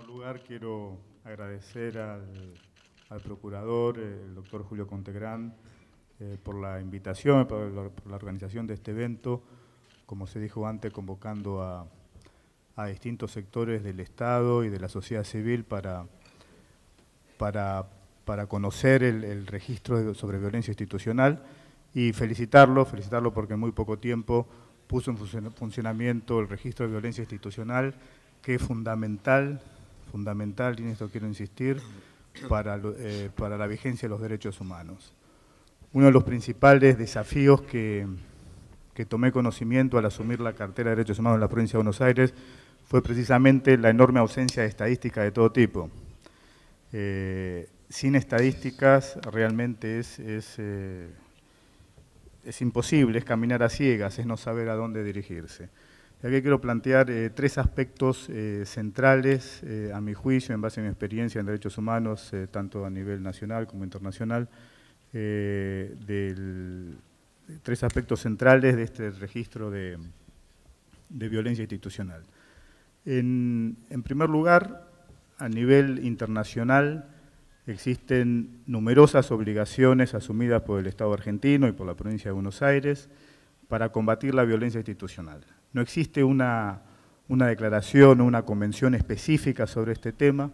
primer lugar quiero agradecer al, procurador, eh, el doctor Julio Contegrán, eh, por la invitación, por la, organización de este evento, como se dijo antes, convocando a, distintos sectores del Estado y de la sociedad civil para, para, conocer el, registro sobre violencia institucional y felicitarlo, felicitarlo porque en muy poco tiempo puso en funcionamiento el registro de violencia institucional, que es fundamental fundamental, y en esto quiero insistir, eh, para, la vigencia de los derechos humanos. Uno de los principales desafíos que, que tomé conocimiento al asumir la cartera de derechos humanos en la provincia de Buenos Aires fue precisamente la enorme ausencia de estadística de todo tipo. Eh, sin estadísticas realmente es, es, eh, es imposible, es caminar a ciegas, es no saber a dónde dirigirse aquí quiero plantear eh, tres aspectos eh, centrales, eh, a mi juicio, en base a mi experiencia en derechos humanos, tanto a nivel nacional como internacional, tres aspectos centrales de este registro de, violencia institucional. en, primer lugar, a nivel internacional, existen numerosas obligaciones asumidas por el Estado argentino y por la provincia de Buenos Aires para combatir la violencia institucional. No existe una, declaración o una convención específica sobre este tema,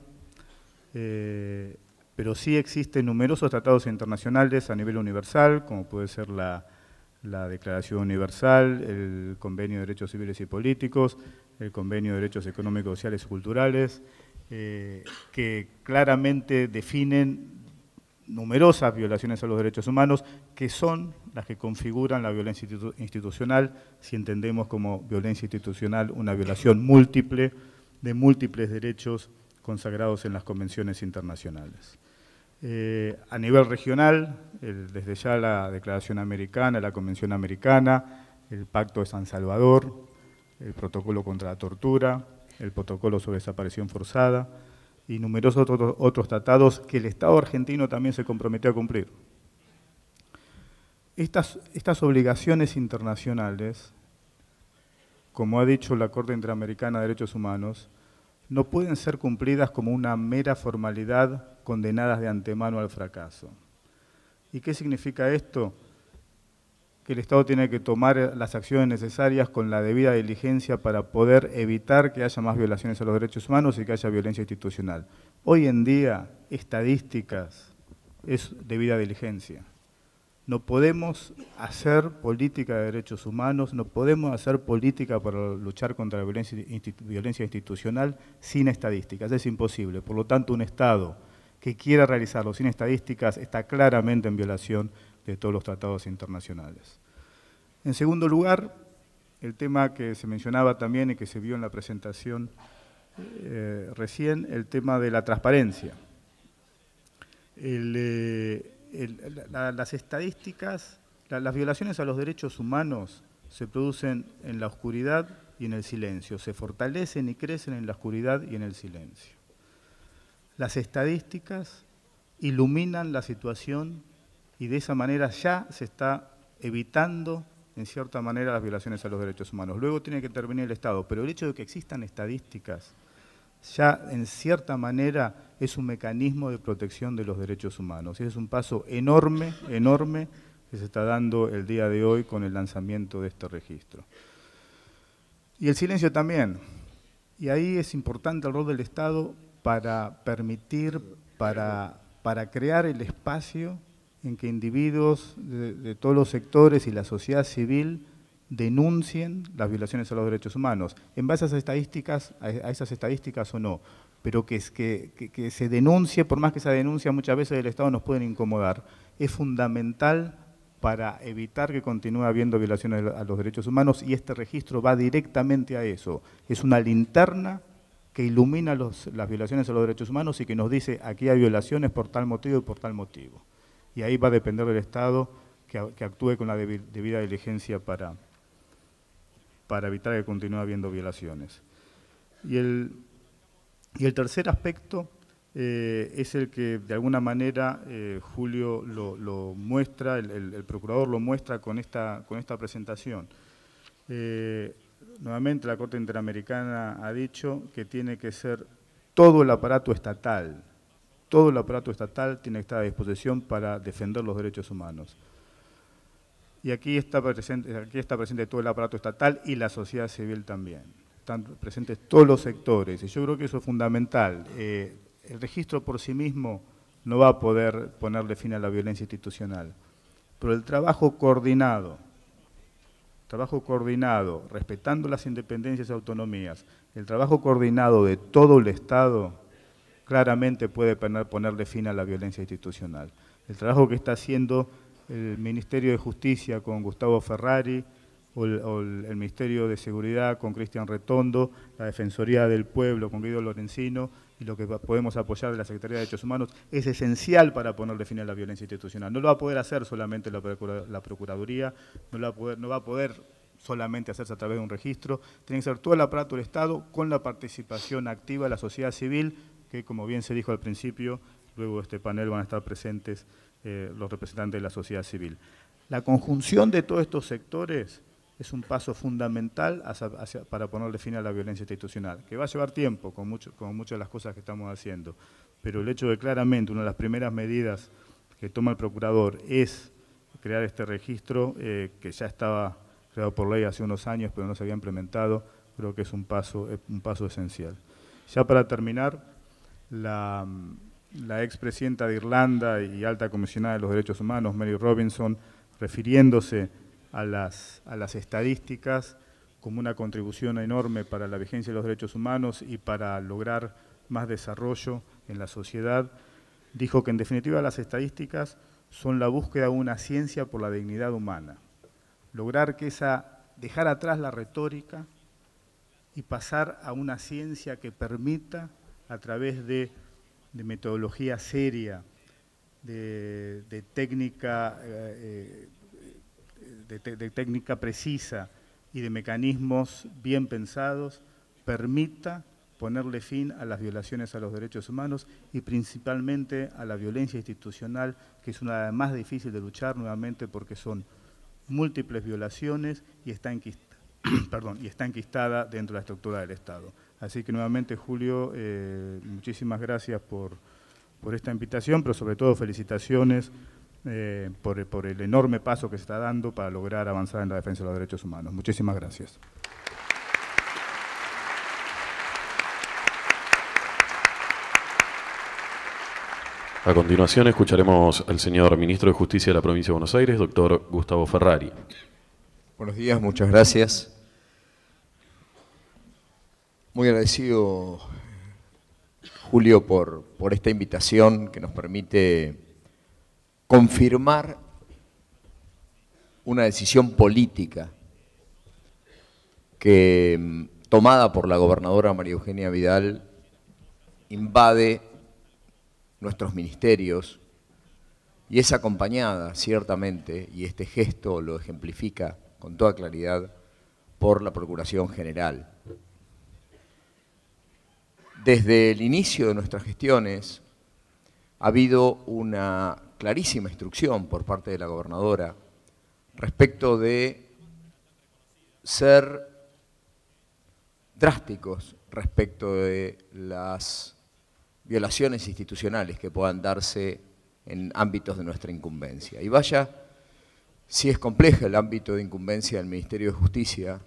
eh, pero sí existen numerosos tratados internacionales a nivel universal, como puede ser la, Declaración Universal, el Convenio de Derechos Civiles y Políticos, el Convenio de Derechos Económicos, Sociales y Culturales, eh, que claramente definen numerosas violaciones a los derechos humanos que son las que configuran la violencia institucional, si entendemos como violencia institucional una violación múltiple de múltiples derechos consagrados en las convenciones internacionales. Eh, a nivel regional, desde ya la Declaración Americana, la Convención Americana, el Pacto de San Salvador, el Protocolo contra la Tortura, el Protocolo sobre Desaparición Forzada y numerosos otros tratados que el Estado argentino también se comprometió a cumplir estas, obligaciones internacionales, como ha dicho la Corte Interamericana de Derechos Humanos, no pueden ser cumplidas como una mera formalidad condenadas de antemano al fracaso. ¿Y qué significa esto? Que el Estado tiene que tomar las acciones necesarias con la debida diligencia para poder evitar que haya más violaciones a los derechos humanos y que haya violencia institucional. Hoy en día, estadísticas es debida diligencia. No podemos hacer política de derechos humanos, no podemos hacer política para luchar contra la violencia, institucional sin estadísticas, es imposible. Por lo tanto, un Estado que quiera realizarlo sin estadísticas está claramente en violación de todos los tratados internacionales. En segundo lugar, el tema que se mencionaba también y que se vio en la presentación eh, recién, el tema de la transparencia. El, eh, las estadísticas, las violaciones a los derechos humanos se producen en la oscuridad y en el silencio, se fortalecen y crecen en la oscuridad y en el silencio. Las estadísticas iluminan la situación y de esa manera ya se está evitando, en cierta manera, las violaciones a los derechos humanos. Luego tiene que intervenir el Estado, pero el hecho de que existan estadísticas ya en cierta manera es un mecanismo de protección de los derechos humanos. Y es un paso enorme, enorme, que se está dando el día de hoy con el lanzamiento de este registro. Y el silencio también. Y ahí es importante el rol del Estado para permitir, para, crear el espacio en que individuos de todos los sectores y la sociedad civil denuncien las violaciones a los derechos humanos, en base a esas estadísticas, a esas estadísticas o no, pero que, que, se denuncie, por más que esa denuncia muchas veces del Estado nos pueden incomodar, es fundamental para evitar que continúe habiendo violaciones a los derechos humanos y este registro va directamente a eso. Es una linterna que ilumina los, las violaciones a los derechos humanos y que nos dice aquí hay violaciones por tal motivo y por tal motivo. Y ahí va a depender del Estado que actúe con la debida diligencia para, para evitar que continúe habiendo violaciones. Y el, tercer aspecto eh, es el que de alguna manera eh, Julio lo, muestra, el, procurador lo muestra con esta, con esta presentación. Eh, nuevamente la Corte Interamericana ha dicho que tiene que ser todo el aparato estatal, todo el aparato estatal tiene que estar a disposición para defender los derechos humanos. Y aquí está presente, aquí está presente todo el aparato estatal y la sociedad civil también. Están presentes todos los sectores y yo creo que eso es fundamental. Eh, el registro por sí mismo no va a poder ponerle fin a la violencia institucional, pero el trabajo coordinado, trabajo coordinado, respetando las independencias y autonomías, el trabajo coordinado de todo el Estado claramente puede ponerle fin a la violencia institucional. El trabajo que está haciendo el Ministerio de Justicia con Gustavo Ferrari, el, Ministerio de Seguridad con Cristian Retondo, la Defensoría del Pueblo con Guido Lorenzino, y lo que podemos apoyar de la Secretaría de Derechos Humanos es esencial para ponerle fin a la violencia institucional. No lo va a poder hacer solamente la, Procuraduría, no, no va a poder solamente hacerse a través de un registro, tiene que ser todo el aparato del Estado con la participación activa de la sociedad civil, que como bien se dijo al principio, luego de este panel van a estar presentes eh, los representantes de la sociedad civil. La conjunción de todos estos sectores es un paso fundamental para ponerle fin a la violencia institucional, que va a llevar tiempo con, muchas de las cosas que estamos haciendo, pero el hecho de claramente una de las primeras medidas que toma el procurador es crear este registro eh, que ya estaba creado por ley hace unos años, pero no se había implementado, creo que es un paso, eh, un paso esencial. Ya para terminar, la, la expresidenta de Irlanda y alta comisionada de los derechos humanos, Mary Robinson, refiriéndose a las, a las estadísticas como una contribución enorme para la vigencia de los derechos humanos y para lograr más desarrollo en la sociedad, dijo que en definitiva las estadísticas son la búsqueda de una ciencia por la dignidad humana. Lograr que esa, dejar atrás la retórica y pasar a una ciencia que permita a través de de metodología seria, de, de técnica, eh, eh, de, técnica precisa y de mecanismos bien pensados, permita ponerle fin a las violaciones a los derechos humanos y principalmente a la violencia institucional, que es una de las más difíciles de luchar nuevamente porque son múltiples violaciones y y está enquistada dentro de la estructura del Estado. Así que nuevamente, Julio, eh, muchísimas gracias por, esta invitación, pero sobre todo felicitaciones eh, por, por, el enorme paso que se está dando para lograr avanzar en la defensa de los derechos humanos. Muchísimas gracias. A continuación escucharemos al señor Ministro de Justicia de la Provincia de Buenos Aires, doctor Gustavo Ferrari. Buenos días, muchas gracias. Muy agradecido, Julio, por, por esta invitación que nos permite confirmar una decisión política que, mm, tomada por la gobernadora María Eugenia Vidal, invade nuestros ministerios y es acompañada, ciertamente, y este gesto lo ejemplifica con toda claridad, por la Procuración General desde el inicio de nuestras gestiones ha habido una clarísima instrucción por parte de la gobernadora respecto de ser drásticos respecto de las violaciones institucionales que puedan darse en ámbitos de nuestra incumbencia. Y vaya, si es compleja el ámbito de incumbencia del Ministerio de Justicia,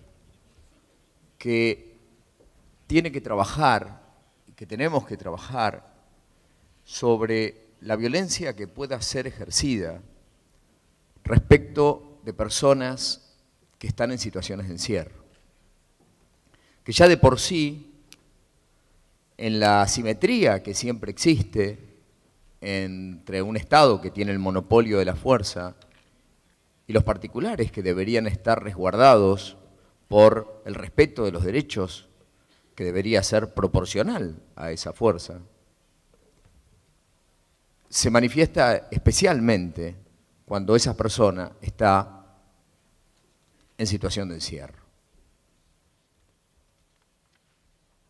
que tiene que trabajar que tenemos que trabajar sobre la violencia que pueda ser ejercida respecto de personas que están en situaciones de encierro, que ya de por sí, en la asimetría que siempre existe entre un Estado que tiene el monopolio de la fuerza y los particulares que deberían estar resguardados por el respeto de los derechos que debería ser proporcional a esa fuerza, se manifiesta especialmente cuando esa persona está en situación de encierro.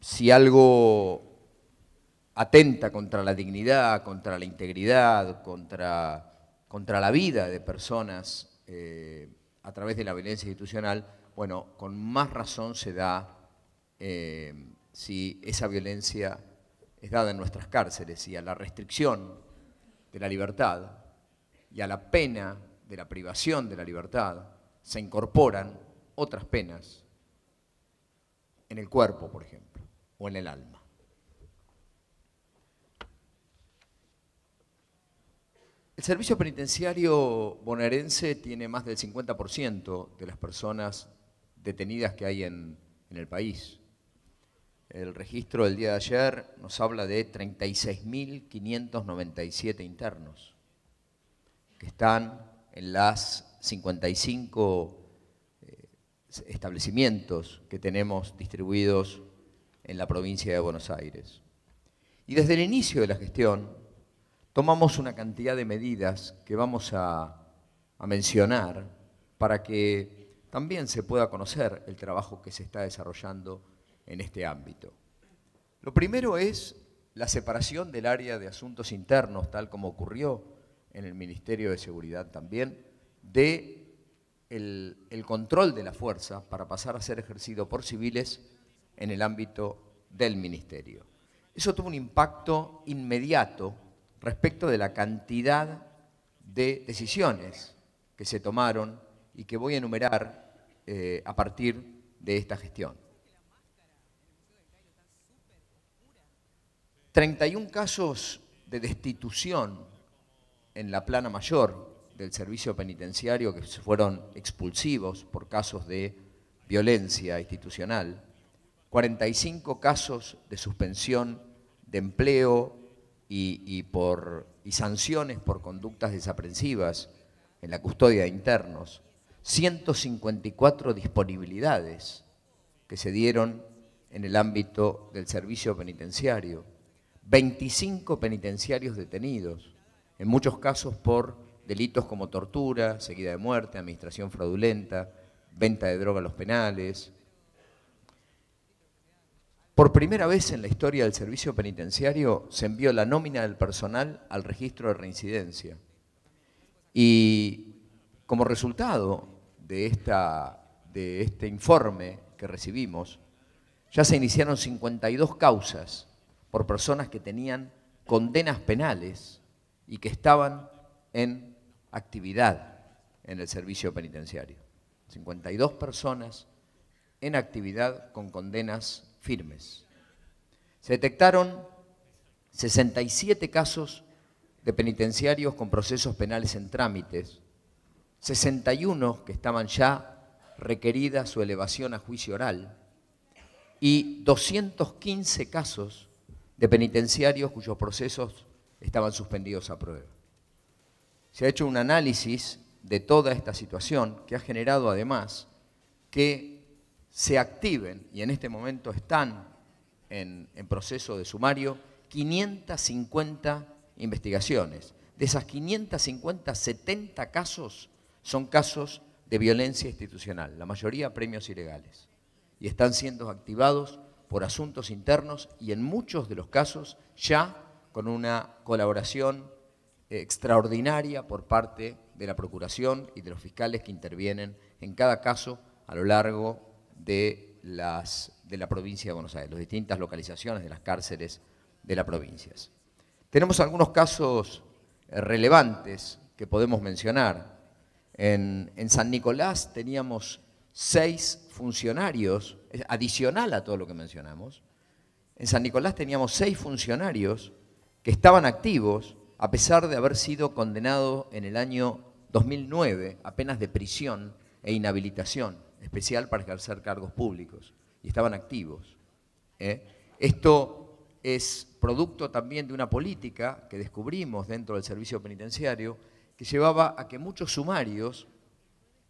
Si algo atenta contra la dignidad, contra la integridad, contra, contra la vida de personas eh, a través de la violencia institucional, bueno, con más razón se da eh, si esa violencia es dada en nuestras cárceles y a la restricción de la libertad y a la pena de la privación de la libertad se incorporan otras penas en el cuerpo, por ejemplo, o en el alma. El servicio penitenciario bonaerense tiene más del 50% de las personas detenidas que hay en el país. El registro del día de ayer nos habla de 36.597 internos que están en las 55 eh, establecimientos que tenemos distribuidos en la provincia de Buenos Aires. Y desde el inicio de la gestión tomamos una cantidad de medidas que vamos a, a mencionar para que también se pueda conocer el trabajo que se está desarrollando en este ámbito. Lo primero es la separación del área de asuntos internos, tal como ocurrió en el Ministerio de Seguridad también, de el, control de la fuerza para pasar a ser ejercido por civiles en el ámbito del Ministerio. Eso tuvo un impacto inmediato respecto de la cantidad de decisiones que se tomaron y que voy a enumerar eh, a partir de esta gestión. 31 casos de destitución en la plana mayor del servicio penitenciario que fueron expulsivos por casos de violencia institucional, 45 casos de suspensión de empleo y, sanciones por conductas desaprensivas en la custodia de internos, 154 disponibilidades que se dieron en el ámbito del servicio penitenciario, 25 penitenciarios detenidos, en muchos casos por delitos como tortura, seguida de muerte, administración fraudulenta, venta de droga a los penales. Por primera vez en la historia del servicio penitenciario se envió la nómina del personal al registro de reincidencia. Y como resultado de, esta, de este informe que recibimos, ya se iniciaron 52 causas por personas que tenían condenas penales y que estaban en actividad en el servicio penitenciario. 52 personas en actividad con condenas firmes. Se detectaron 67 casos de penitenciarios con procesos penales en trámites, 61 que estaban ya requeridas su elevación a juicio oral y 215 casos de penitenciarios cuyos procesos estaban suspendidos a prueba. Se ha hecho un análisis de toda esta situación que ha generado además que se activen, y en este momento están en, proceso de sumario, 550 investigaciones. De esas 550, 70 casos son casos de violencia institucional, la mayoría premios ilegales, y están siendo activados por asuntos internos y en muchos de los casos ya con una colaboración eh, extraordinaria por parte de la Procuración y de los fiscales que intervienen en cada caso a lo largo de, las, de la provincia de Buenos Aires, las distintas localizaciones de las cárceles de las provincias. Tenemos algunos casos eh, relevantes que podemos mencionar. En, en San Nicolás teníamos seis funcionarios adicional a todo lo que mencionamos, en San Nicolás teníamos seis funcionarios que estaban activos a pesar de haber sido condenados en el año 2009 apenas de prisión e inhabilitación especial para ejercer cargos públicos y estaban activos. ¿eh? Esto es producto también de una política que descubrimos dentro del servicio penitenciario que llevaba a que muchos sumarios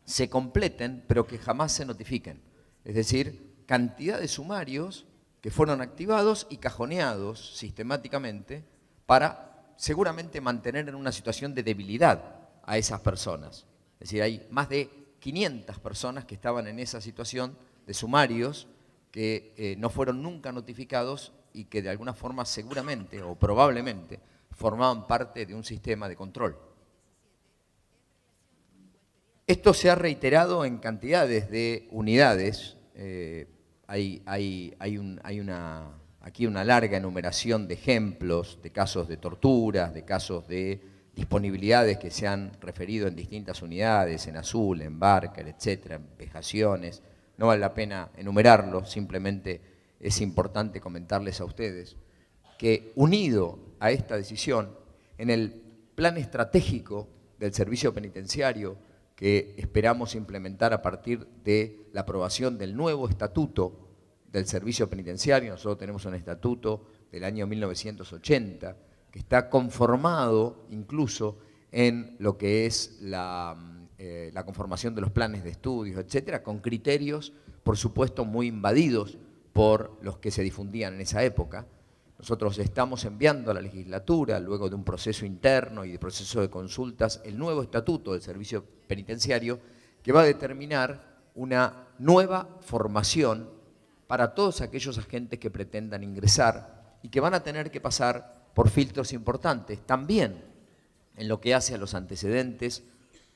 se completen pero que jamás se notifiquen. Es decir, cantidad de sumarios que fueron activados y cajoneados sistemáticamente para seguramente mantener en una situación de debilidad a esas personas. Es decir, hay más de 500 personas que estaban en esa situación de sumarios que eh, no fueron nunca notificados y que de alguna forma seguramente o probablemente formaban parte de un sistema de control. Esto se ha reiterado en cantidades de unidades. Eh, hay, hay, hay, aquí una larga enumeración de ejemplos, de casos de torturas, de casos de disponibilidades que se han referido en distintas unidades, en Azul, en Barker, etcétera, en Vejaciones. No vale la pena enumerarlo, simplemente es importante comentarles a ustedes que unido a esta decisión, en el plan estratégico del servicio penitenciario que esperamos implementar a partir de la aprobación del nuevo estatuto del servicio penitenciario. Nosotros tenemos un estatuto del año 1980 que está conformado incluso en lo que es la, mm, eh, la conformación de los planes de estudios, etcétera, con criterios, por supuesto, muy invadidos por los que se difundían en esa época, nosotros estamos enviando a la legislatura, luego de un proceso interno y de proceso de consultas, el nuevo estatuto del servicio penitenciario que va a determinar una nueva formación para todos aquellos agentes que pretendan ingresar y que van a tener que pasar por filtros importantes, también en lo que hace a los antecedentes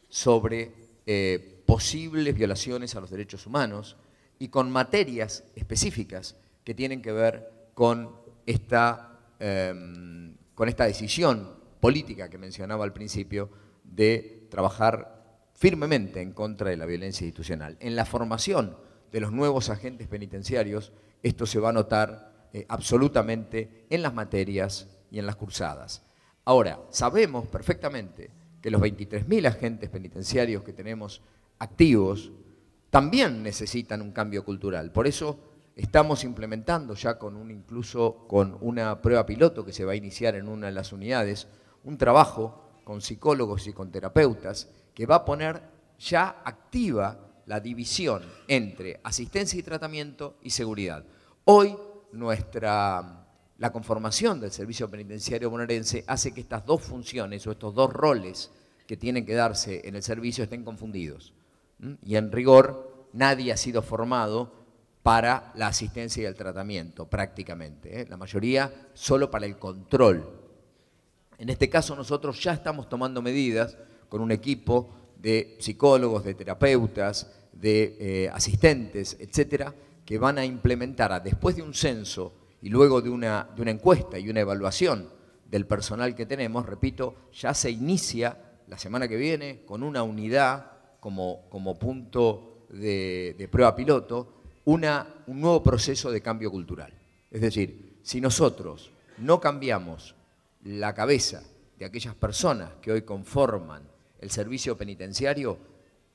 sobre eh, posibles violaciones a los derechos humanos y con materias específicas que tienen que ver con Em, con esta decisión política que mencionaba al principio de trabajar firmemente en contra de la violencia institucional. En la formación de los nuevos agentes penitenciarios, esto se va a notar eh, absolutamente en las materias y en las cursadas. Ahora, sabemos perfectamente que los 23.000 agentes penitenciarios que tenemos activos también necesitan un cambio cultural. Por eso Estamos implementando ya con un incluso con una prueba piloto que se va a iniciar en una de las unidades, un trabajo con psicólogos y con terapeutas que va a poner ya activa la división entre asistencia y tratamiento y seguridad. Hoy nuestra la conformación del servicio penitenciario bonaerense hace que estas dos funciones o estos dos roles que tienen que darse en el servicio estén confundidos. Y en rigor nadie ha sido formado para la asistencia y el tratamiento, prácticamente. ¿eh? La mayoría solo para el control. En este caso nosotros ya estamos tomando medidas con un equipo de psicólogos, de terapeutas, de eh, asistentes, etcétera, que van a implementar después de un censo y luego de una, encuesta y una evaluación del personal que tenemos, repito, ya se inicia la semana que viene con una unidad como, punto de prueba piloto un nuevo proceso de cambio cultural. Es decir, si nosotros no cambiamos la cabeza de aquellas personas que hoy conforman el servicio penitenciario,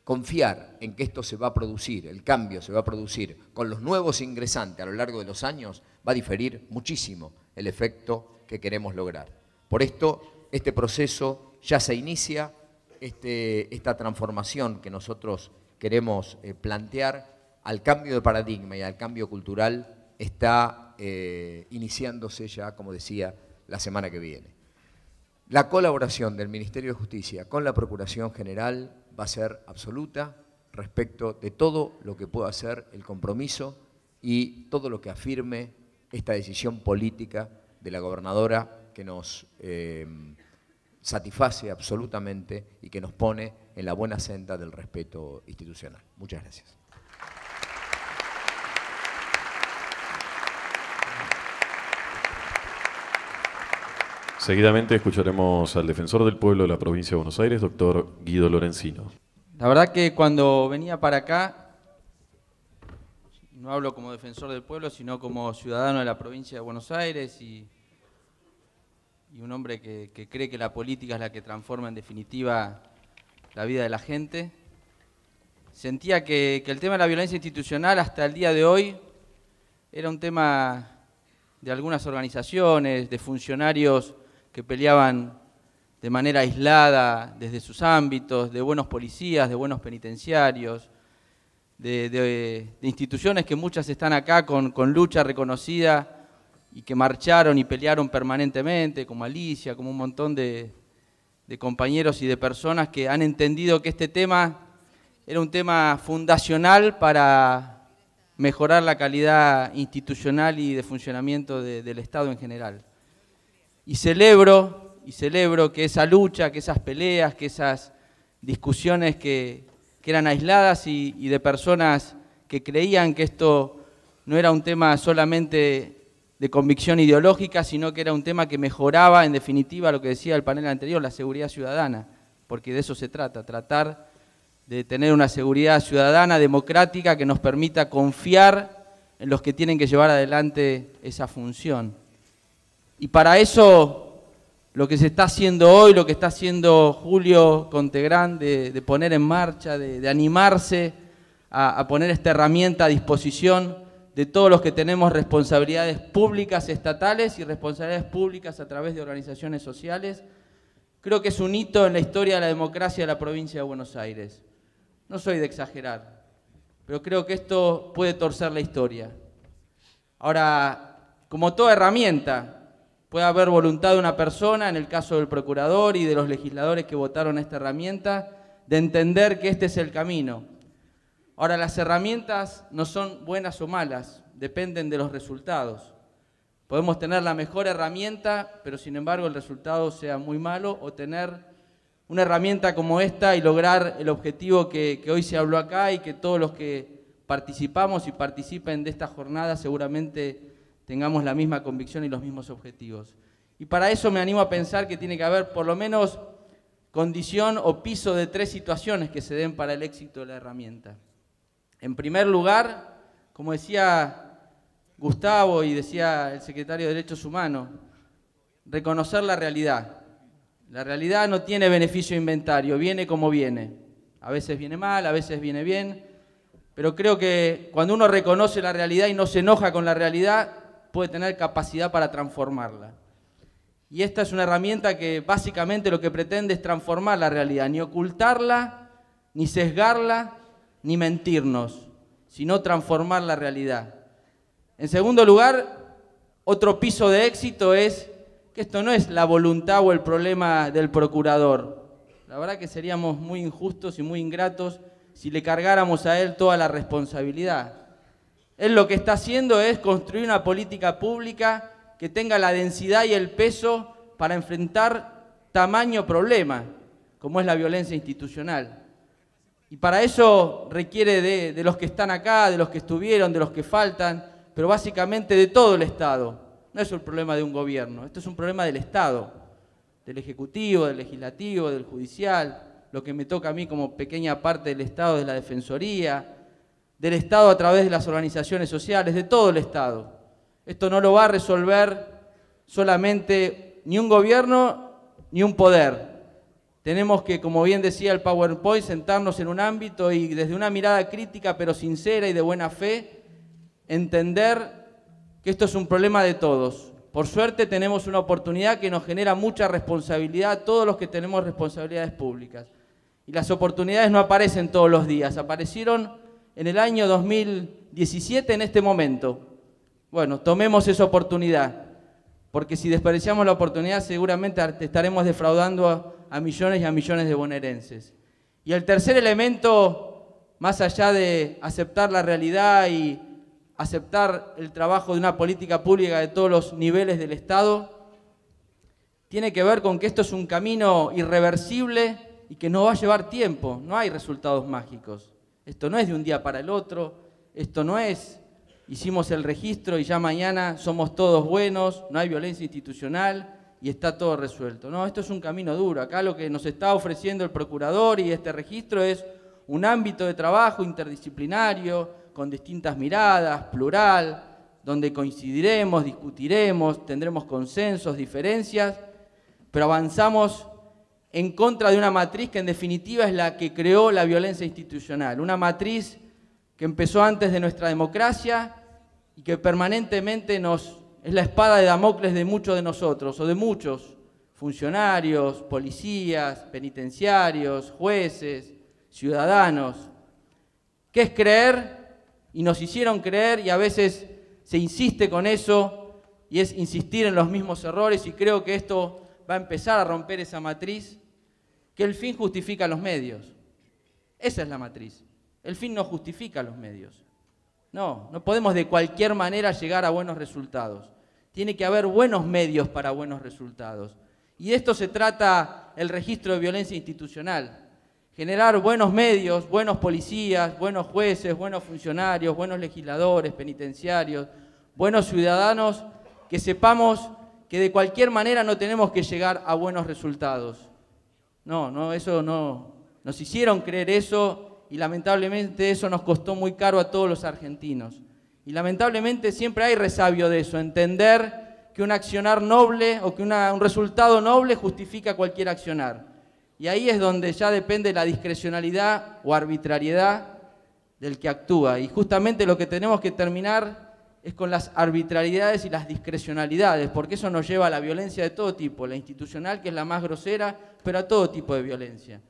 confiar en que esto se va a producir, el cambio se va a producir con los nuevos ingresantes a lo largo de los años, va a diferir muchísimo el efecto que queremos lograr. Por esto, este proceso ya se inicia, este, esta transformación que nosotros queremos eh, plantear al cambio de paradigma y al cambio cultural está eh, iniciándose ya, como decía, la semana que viene. La colaboración del Ministerio de Justicia con la Procuración General va a ser absoluta respecto de todo lo que pueda ser el compromiso y todo lo que afirme esta decisión política de la gobernadora que nos eh, satisface absolutamente y que nos pone en la buena senda del respeto institucional. Muchas gracias. Seguidamente escucharemos al defensor del pueblo de la provincia de Buenos Aires, doctor Guido Lorenzino. La verdad que cuando venía para acá, no hablo como defensor del pueblo, sino como ciudadano de la provincia de Buenos Aires y, un hombre que, cree que la política es la que transforma en definitiva la vida de la gente. Sentía que el tema de la violencia institucional hasta el día de hoy era un tema de algunas organizaciones, de funcionarios que peleaban de manera aislada desde sus ámbitos, de buenos policías, de buenos penitenciarios, de, instituciones que muchas están acá con, lucha reconocida y que marcharon y pelearon permanentemente, como Alicia, como un montón de compañeros y de personas que han entendido que este tema era un tema fundacional para mejorar la calidad institucional y de funcionamiento del Estado en general. Y celebro, y celebro que esa lucha, que esas peleas, que esas discusiones que, eran aisladas y de personas que creían que esto no era un tema solamente de convicción ideológica, sino que era un tema que mejoraba, en definitiva, lo que decía el panel anterior, la seguridad ciudadana, porque de eso se trata, tratar de tener una seguridad ciudadana democrática que nos permita confiar en los que tienen que llevar adelante esa función. Y para eso lo que se está haciendo hoy, lo que está haciendo Julio Contegrán de, poner en marcha, de, animarse a poner esta herramienta a disposición de todos los que tenemos responsabilidades públicas estatales y responsabilidades públicas a través de organizaciones sociales, creo que es un hito en la historia de la democracia de la provincia de Buenos Aires. No soy de exagerar, pero creo que esto puede torcer la historia. Ahora, como toda herramienta, Puede haber voluntad de una persona, en el caso del procurador y de los legisladores que votaron esta herramienta, de entender que este es el camino. Ahora, las herramientas no son buenas o malas, dependen de los resultados. Podemos tener la mejor herramienta, pero sin embargo el resultado sea muy malo, o tener una herramienta como esta y lograr el objetivo que, hoy se habló acá y que todos los que participamos y participen de esta jornada seguramente tengamos la misma convicción y los mismos objetivos. Y para eso me animo a pensar que tiene que haber por lo menos condición o piso de tres situaciones que se den para el éxito de la herramienta. En primer lugar, como decía Gustavo y decía el secretario de Derechos Humanos, reconocer la realidad. La realidad no tiene beneficio inventario, viene como viene. A veces viene mal, a veces viene bien, pero creo que cuando uno reconoce la realidad y no se enoja con la realidad, puede tener capacidad para transformarla. Y esta es una herramienta que básicamente lo que pretende es transformar la realidad, ni ocultarla, ni sesgarla, ni mentirnos, sino transformar la realidad. En segundo lugar, otro piso de éxito es que esto no es la voluntad o el problema del procurador. La verdad que seríamos muy injustos y muy ingratos si le cargáramos a él toda la responsabilidad. Él lo que está haciendo es construir una política pública que tenga la densidad y el peso para enfrentar tamaño problema, como es la violencia institucional. Y para eso requiere de, los que están acá, de los que estuvieron, de los que faltan, pero básicamente de todo el Estado. No es el problema de un gobierno, esto es un problema del Estado, del Ejecutivo, del Legislativo, del Judicial, lo que me toca a mí como pequeña parte del Estado de la Defensoría, del Estado a través de las organizaciones sociales, de todo el Estado. Esto no lo va a resolver solamente ni un gobierno ni un poder. Tenemos que, como bien decía el PowerPoint, sentarnos en un ámbito y desde una mirada crítica pero sincera y de buena fe, entender que esto es un problema de todos. Por suerte tenemos una oportunidad que nos genera mucha responsabilidad a todos los que tenemos responsabilidades públicas. Y las oportunidades no aparecen todos los días, aparecieron en el año 2017, en este momento. Bueno, tomemos esa oportunidad, porque si despreciamos la oportunidad seguramente estaremos defraudando a, millones y a millones de bonaerenses. Y el tercer elemento, más allá de aceptar la realidad y aceptar el trabajo de una política pública de todos los niveles del Estado, tiene que ver con que esto es un camino irreversible y que no va a llevar tiempo, no hay resultados mágicos. Esto no es de un día para el otro, esto no es hicimos el registro y ya mañana somos todos buenos, no hay violencia institucional y está todo resuelto. No, esto es un camino duro. Acá lo que nos está ofreciendo el procurador y este registro es un ámbito de trabajo interdisciplinario, con distintas miradas, plural, donde coincidiremos, discutiremos, tendremos consensos, diferencias, pero avanzamos en contra de una matriz que en definitiva es la que creó la violencia institucional, una matriz que empezó antes de nuestra democracia y que permanentemente nos es la espada de Damocles de muchos de nosotros o de muchos funcionarios, policías, penitenciarios, jueces, ciudadanos, que es creer y nos hicieron creer y a veces se insiste con eso y es insistir en los mismos errores y creo que esto va a empezar a romper esa matriz que el fin justifica los medios. Esa es la matriz. El fin no justifica los medios. No, no podemos de cualquier manera llegar a buenos resultados. Tiene que haber buenos medios para buenos resultados. Y de esto se trata el registro de violencia institucional. Generar buenos medios, buenos policías, buenos jueces, buenos funcionarios, buenos legisladores, penitenciarios, buenos ciudadanos que sepamos que de cualquier manera no tenemos que llegar a buenos resultados. No, no, eso no. Nos hicieron creer eso y lamentablemente eso nos costó muy caro a todos los argentinos. Y lamentablemente siempre hay resabio de eso, entender que un accionar noble o que un resultado noble justifica cualquier accionar. Y ahí es donde ya depende la discrecionalidad o arbitrariedad del que actúa. Y justamente lo que tenemos que terminar es con las arbitrariedades y las discrecionalidades, porque eso nos lleva a la violencia de todo tipo, la institucional que es la más grosera, pero a todo tipo de violencia.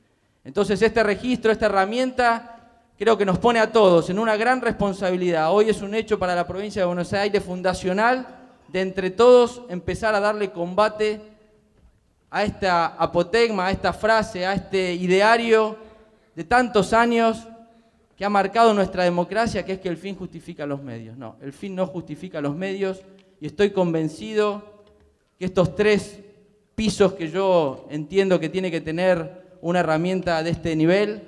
Entonces este registro, esta herramienta, creo que nos pone a todos en una gran responsabilidad. Hoy es un hecho para la provincia de Buenos Aires fundacional de entre todos empezar a darle combate a esta apotegma, a esta frase, a este ideario de tantos años que ha marcado nuestra democracia, que es que el fin justifica los medios. No, el fin no justifica los medios y estoy convencido que estos tres pisos que yo entiendo que tiene que tener una herramienta de este nivel,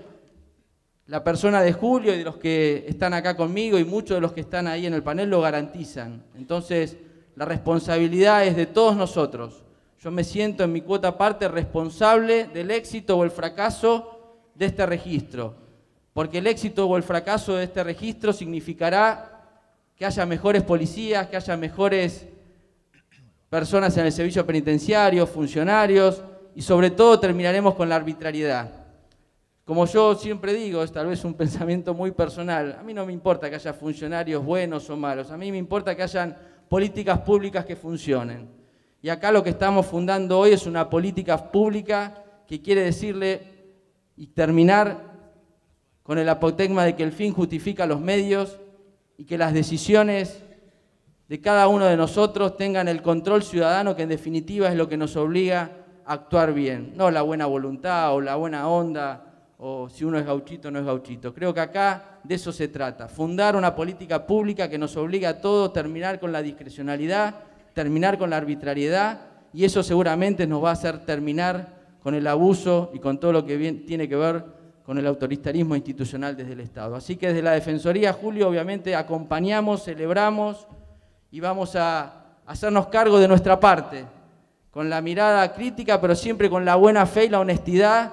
la persona de Julio y de los que están acá conmigo y muchos de los que están ahí en el panel lo garantizan. Entonces, la responsabilidad es de todos nosotros. Yo me siento en mi cuota parte responsable del éxito o el fracaso de este registro porque el éxito o el fracaso de este registro significará que haya mejores policías, que haya mejores personas en el servicio penitenciario, funcionarios, y sobre todo terminaremos con la arbitrariedad. Como yo siempre digo, es tal vez un pensamiento muy personal, a mí no me importa que haya funcionarios buenos o malos, a mí me importa que hayan políticas públicas que funcionen. Y acá lo que estamos fundando hoy es una política pública que quiere decirle y terminar con el apotecma de que el fin justifica los medios y que las decisiones de cada uno de nosotros tengan el control ciudadano que en definitiva es lo que nos obliga a actuar bien, no la buena voluntad o la buena onda o si uno es gauchito o no es gauchito. Creo que acá de eso se trata, fundar una política pública que nos obliga a todos, terminar con la discrecionalidad, terminar con la arbitrariedad y eso seguramente nos va a hacer terminar con el abuso y con todo lo que tiene que ver con el autoritarismo institucional desde el Estado. Así que desde la Defensoría, Julio, obviamente acompañamos, celebramos y vamos a hacernos cargo de nuestra parte, con la mirada crítica, pero siempre con la buena fe y la honestidad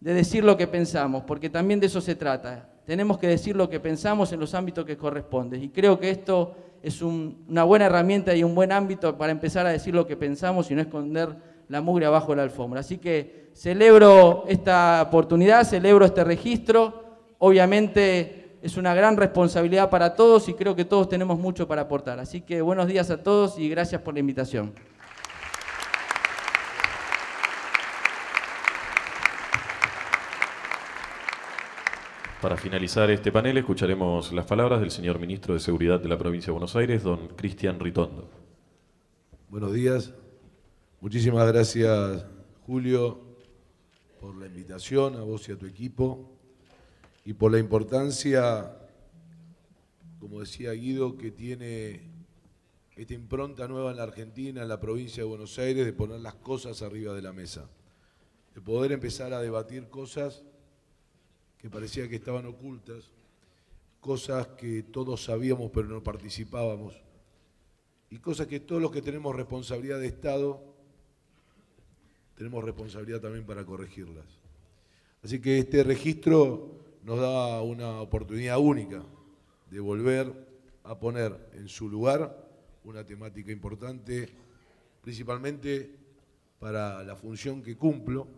de decir lo que pensamos, porque también de eso se trata. Tenemos que decir lo que pensamos en los ámbitos que corresponden. Y creo que esto es una buena herramienta y un buen ámbito para empezar a decir lo que pensamos y no esconder la mugre abajo de la alfombra. Así que celebro esta oportunidad, celebro este registro. Obviamente es una gran responsabilidad para todos y creo que todos tenemos mucho para aportar. Así que buenos días a todos y gracias por la invitación. Para finalizar este panel escucharemos las palabras del señor ministro de Seguridad de la provincia de Buenos Aires, don Cristian Ritondo. Buenos días, Muchísimas gracias, Julio, por la invitación a vos y a tu equipo y por la importancia, como decía Guido, que tiene esta impronta nueva en la Argentina, en la provincia de Buenos Aires, de poner las cosas arriba de la mesa, de poder empezar a debatir cosas que parecía que estaban ocultas, cosas que todos sabíamos pero no participábamos, y cosas que todos los que tenemos responsabilidad de Estado tenemos responsabilidad también para corregirlas. Así que este registro nos da una oportunidad única de volver a poner en su lugar una temática importante, principalmente para la función que cumplo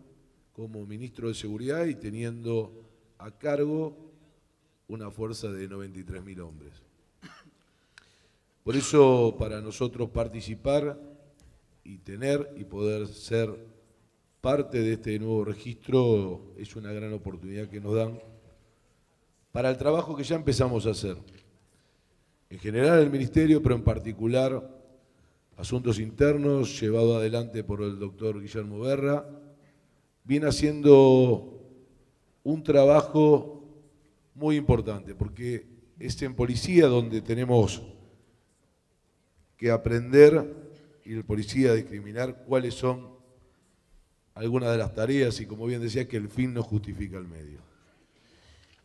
como ministro de Seguridad y teniendo a cargo una fuerza de 93.000 hombres. Por eso para nosotros participar y tener y poder ser parte de este nuevo registro es una gran oportunidad que nos dan para el trabajo que ya empezamos a hacer. En general el Ministerio, pero en particular Asuntos Internos, llevado adelante por el doctor Guillermo Berra, viene haciendo un trabajo muy importante, porque es en policía donde tenemos que aprender y el policía a discriminar cuáles son algunas de las tareas y como bien decía que el fin no justifica el medio.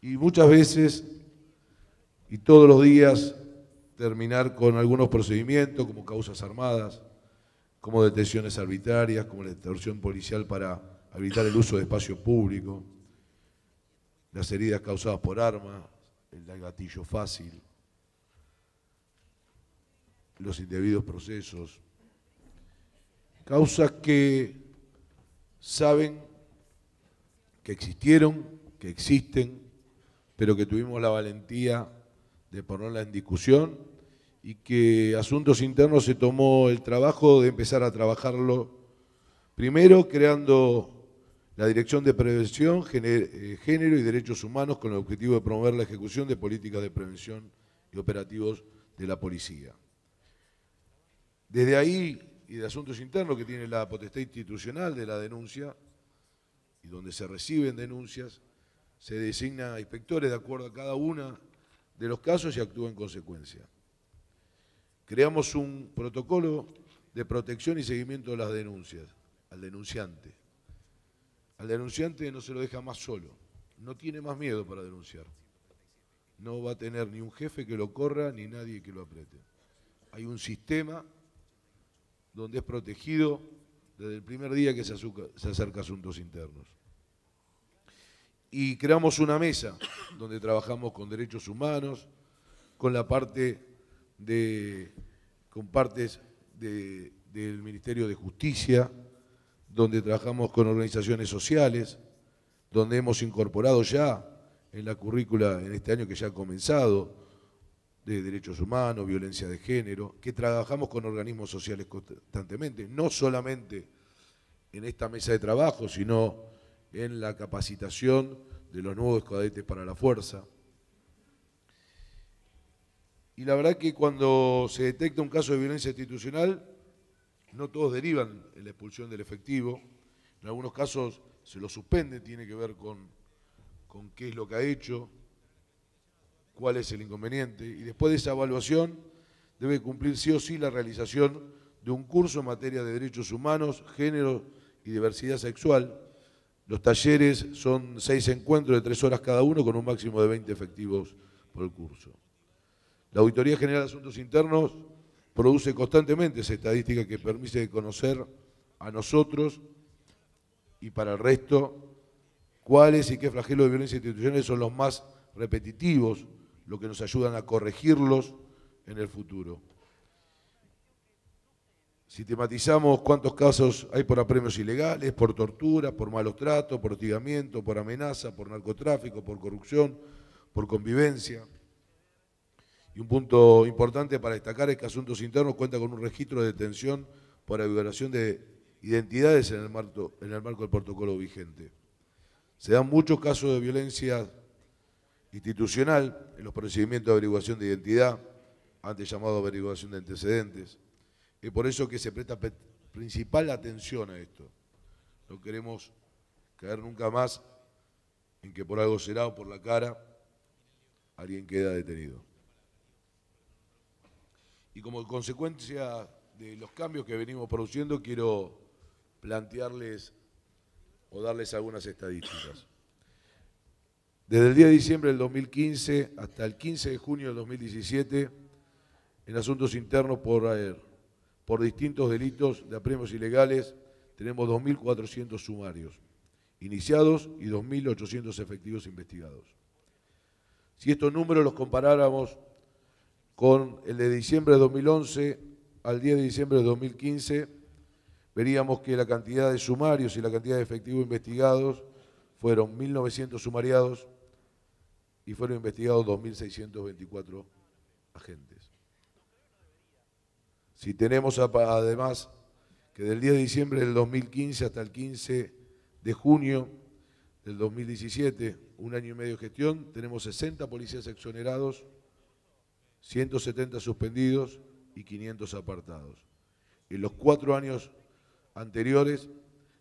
Y muchas veces y todos los días terminar con algunos procedimientos como causas armadas, como detenciones arbitrarias, como la extorsión policial para evitar el uso de espacio público, las heridas causadas por armas el gatillo fácil, los indebidos procesos, causas que saben que existieron, que existen, pero que tuvimos la valentía de ponerla en discusión y que Asuntos Internos se tomó el trabajo de empezar a trabajarlo, primero creando la Dirección de Prevención, eh, Género y Derechos Humanos con el objetivo de promover la ejecución de políticas de prevención y operativos de la policía. Desde ahí y de Asuntos Internos, que tiene la potestad institucional de la denuncia, y donde se reciben denuncias, se designa inspectores de acuerdo a cada una de los casos y actúa en consecuencia. Creamos un protocolo de protección y seguimiento de las denuncias, al denunciante. Al denunciante no se lo deja más solo, no tiene más miedo para denunciar. No va a tener ni un jefe que lo corra ni nadie que lo apriete. Hay un sistema donde es protegido desde el primer día que se, acerca a asuntos internos. Y creamos una mesa donde trabajamos con derechos humanos, con la parte de, con partes del Ministerio de Justicia, donde trabajamos con organizaciones sociales, donde hemos incorporado ya en la currícula en este año que ya ha comenzado de derechos humanos, violencia de género, que trabajamos con organismos sociales constantemente, no solamente en esta mesa de trabajo, sino en la capacitación de los nuevos cadetes para la fuerza. Y la verdad que cuando se detecta un caso de violencia institucional, no todos derivan en la expulsión del efectivo, en algunos casos se lo suspende, tiene que ver con, con qué es lo que ha hecho, cuál es el inconveniente. Y después de esa evaluación debe cumplir sí o sí la realización de un curso en materia de derechos humanos, género y diversidad sexual. Los talleres son seis encuentros de tres horas cada uno con un máximo de 20 efectivos por el curso. La Auditoría General de Asuntos Internos produce constantemente esa estadística que permite conocer a nosotros y para el resto cuáles y qué flagelos de violencia institucional son los más repetitivos lo que nos ayudan a corregirlos en el futuro. Sistematizamos cuántos casos hay por apremios ilegales, por tortura, por malos tratos, por hostigamiento, por amenaza, por narcotráfico, por corrupción, por convivencia. Y un punto importante para destacar es que Asuntos Internos cuenta con un registro de detención para violación de identidades en el marco del protocolo vigente. Se dan muchos casos de violencia institucional en los procedimientos de averiguación de identidad, antes llamado averiguación de antecedentes. Es por eso que se presta principal atención a esto. No queremos caer nunca más en que por algo será o por la cara alguien queda detenido. Y como consecuencia de los cambios que venimos produciendo, quiero plantearles o darles algunas estadísticas. Desde el día de diciembre del 2015 hasta el 15 de junio del 2017, en asuntos internos por, eh, por distintos delitos de apremios ilegales, tenemos 2.400 sumarios iniciados y 2.800 efectivos investigados. Si estos números los comparáramos con el de diciembre de 2011 al 10 de diciembre de 2015, veríamos que la cantidad de sumarios y la cantidad de efectivos investigados fueron 1.900 sumariados, y fueron investigados 2.624 agentes. Si tenemos además que del 10 de diciembre del 2015 hasta el 15 de junio del 2017, un año y medio de gestión, tenemos 60 policías exonerados, 170 suspendidos y 500 apartados. En los cuatro años anteriores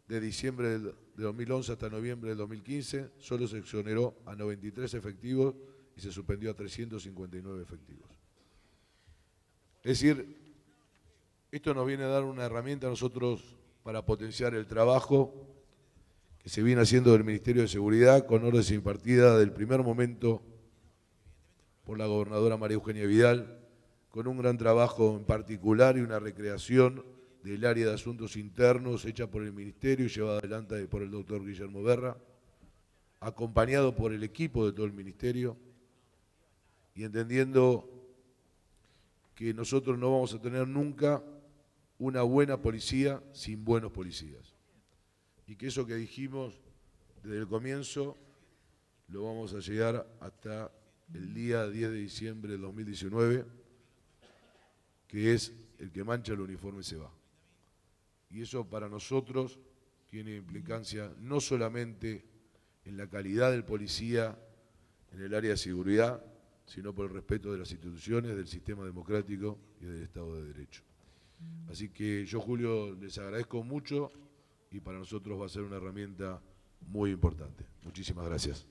de diciembre de 2011 hasta noviembre de 2015, solo se exoneró a 93 efectivos y se suspendió a 359 efectivos. Es decir, esto nos viene a dar una herramienta a nosotros para potenciar el trabajo que se viene haciendo del Ministerio de Seguridad con órdenes impartidas del primer momento por la gobernadora María Eugenia Vidal, con un gran trabajo en particular y una recreación del área de asuntos internos hecha por el Ministerio y llevada adelante por el doctor Guillermo Berra, acompañado por el equipo de todo el Ministerio y entendiendo que nosotros no vamos a tener nunca una buena policía sin buenos policías. Y que eso que dijimos desde el comienzo lo vamos a llegar hasta el día 10 de diciembre de 2019, que es el que mancha el uniforme y se va y eso para nosotros tiene implicancia no solamente en la calidad del policía en el área de seguridad, sino por el respeto de las instituciones, del sistema democrático y del Estado de Derecho. Así que yo, Julio, les agradezco mucho y para nosotros va a ser una herramienta muy importante. Muchísimas gracias.